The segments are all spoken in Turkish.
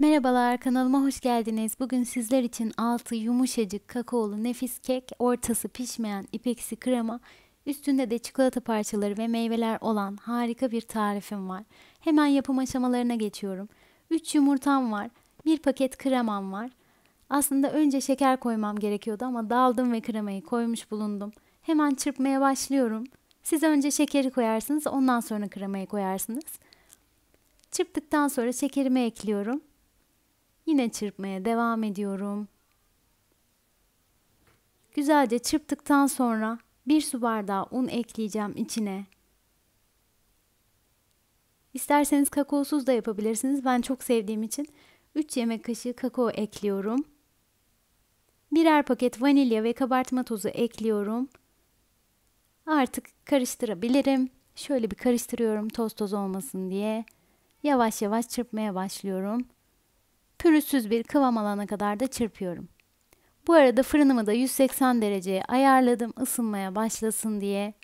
Merhabalar kanalıma hoş geldiniz. Bugün sizler için altı yumuşacık kakaolu nefis kek, ortası pişmeyen ipeksi krema, üstünde de çikolata parçaları ve meyveler olan harika bir tarifim var. Hemen yapım aşamalarına geçiyorum. 3 yumurtam var, 1 paket kremam var. Aslında önce şeker koymam gerekiyordu ama daldım ve kremayı koymuş bulundum. Hemen çırpmaya başlıyorum. Siz önce şekeri koyarsınız ondan sonra kremayı koyarsınız. Çırptıktan sonra şekerimi ekliyorum Yine çırpmaya devam ediyorum. Güzelce çırptıktan sonra bir su bardağı un ekleyeceğim içine. İsterseniz kakaosuz da yapabilirsiniz. Ben çok sevdiğim için 3 yemek kaşığı kakao ekliyorum. Birer paket vanilya ve kabartma tozu ekliyorum. Artık karıştırabilirim. Şöyle bir karıştırıyorum toz toz olmasın diye. Yavaş yavaş çırpmaya başlıyorum pürüzsüz bir kıvam alana kadar da çırpıyorum. Bu arada fırınımı da 180 dereceye ayarladım ısınmaya başlasın diye.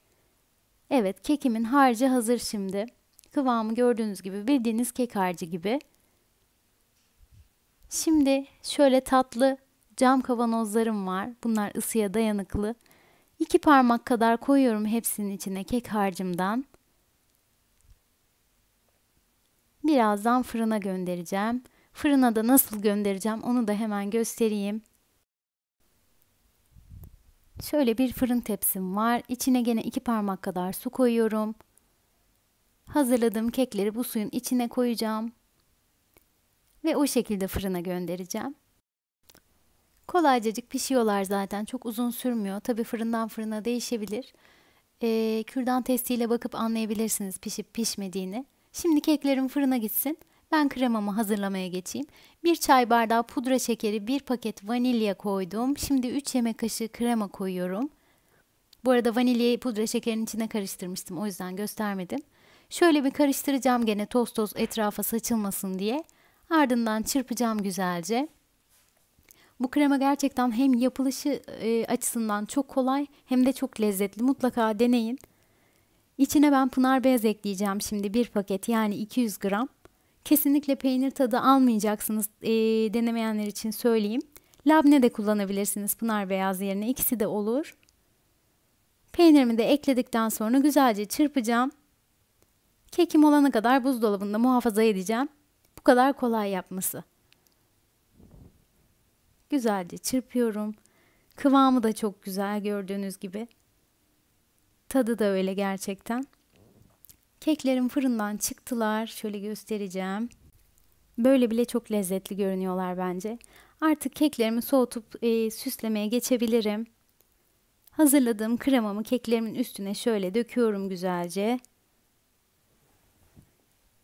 Evet kekimin harcı hazır şimdi. Kıvamı gördüğünüz gibi bildiğiniz kek harcı gibi. Şimdi şöyle tatlı cam kavanozlarım var. Bunlar ısıya dayanıklı. İki parmak kadar koyuyorum hepsinin içine kek harcımdan. Birazdan fırına göndereceğim. Fırına da nasıl göndereceğim onu da hemen göstereyim. Şöyle bir fırın tepsim var. İçine gene iki parmak kadar su koyuyorum. Hazırladığım kekleri bu suyun içine koyacağım. Ve o şekilde fırına göndereceğim. Kolaycacık pişiyorlar zaten. Çok uzun sürmüyor. Tabi fırından fırına değişebilir. Ee, kürdan testiyle bakıp anlayabilirsiniz pişip pişmediğini. Şimdi keklerim fırına gitsin. Ben kremamı hazırlamaya geçeyim. Bir çay bardağı pudra şekeri, bir paket vanilya koydum. Şimdi 3 yemek kaşığı krema koyuyorum. Bu arada vanilyayı pudra şekerinin içine karıştırmıştım. O yüzden göstermedim. Şöyle bir karıştıracağım gene toz toz etrafa saçılmasın diye. Ardından çırpacağım güzelce. Bu krema gerçekten hem yapılışı e, açısından çok kolay hem de çok lezzetli. Mutlaka deneyin. İçine ben pınar beyaz ekleyeceğim şimdi bir paket yani 200 gram. Kesinlikle peynir tadı almayacaksınız e, denemeyenler için söyleyeyim. Labne de kullanabilirsiniz pınar beyaz yerine ikisi de olur. Peynirimi de ekledikten sonra güzelce çırpacağım. Kekim olana kadar buzdolabında muhafaza edeceğim. Bu kadar kolay yapması. Güzelce çırpıyorum. Kıvamı da çok güzel gördüğünüz gibi. Tadı da öyle gerçekten. Keklerim fırından çıktılar. Şöyle göstereceğim. Böyle bile çok lezzetli görünüyorlar bence. Artık keklerimi soğutup e, süslemeye geçebilirim. Hazırladığım kremamı keklerimin üstüne şöyle döküyorum güzelce.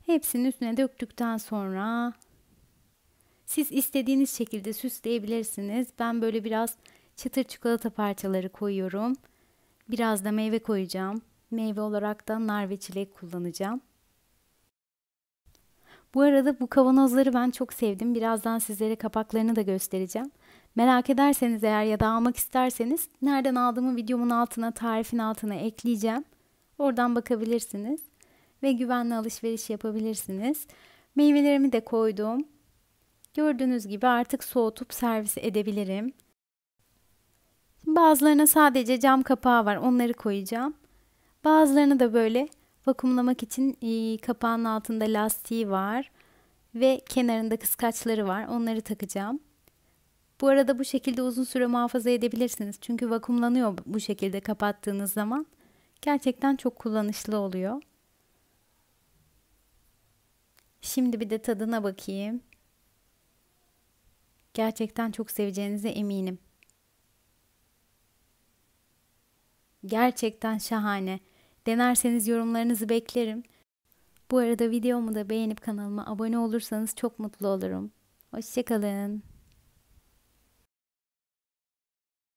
Hepsinin üstüne döktükten sonra siz istediğiniz şekilde süsleyebilirsiniz. Ben böyle biraz çıtır çikolata parçaları koyuyorum. Biraz da meyve koyacağım. Meyve olarak da nar ve çilek kullanacağım. Bu arada bu kavanozları ben çok sevdim. Birazdan sizlere kapaklarını da göstereceğim. Merak ederseniz eğer ya da almak isterseniz nereden aldığımı videomun altına, tarifin altına ekleyeceğim. Oradan bakabilirsiniz ve güvenli alışveriş yapabilirsiniz. Meyvelerimi de koydum. Gördüğünüz gibi artık soğutup servis edebilirim. Bazılarına sadece cam kapağı var. Onları koyacağım. Bazılarını da böyle vakumlamak için e, kapağın altında lastiği var ve kenarında kıskaçları var. Onları takacağım. Bu arada bu şekilde uzun süre muhafaza edebilirsiniz. Çünkü vakumlanıyor bu şekilde kapattığınız zaman. Gerçekten çok kullanışlı oluyor. Şimdi bir de tadına bakayım. Gerçekten çok seveceğinize eminim. Gerçekten şahane. Denerseniz yorumlarınızı beklerim. Bu arada videomu da beğenip kanalıma abone olursanız çok mutlu olurum. Hoşçakalın.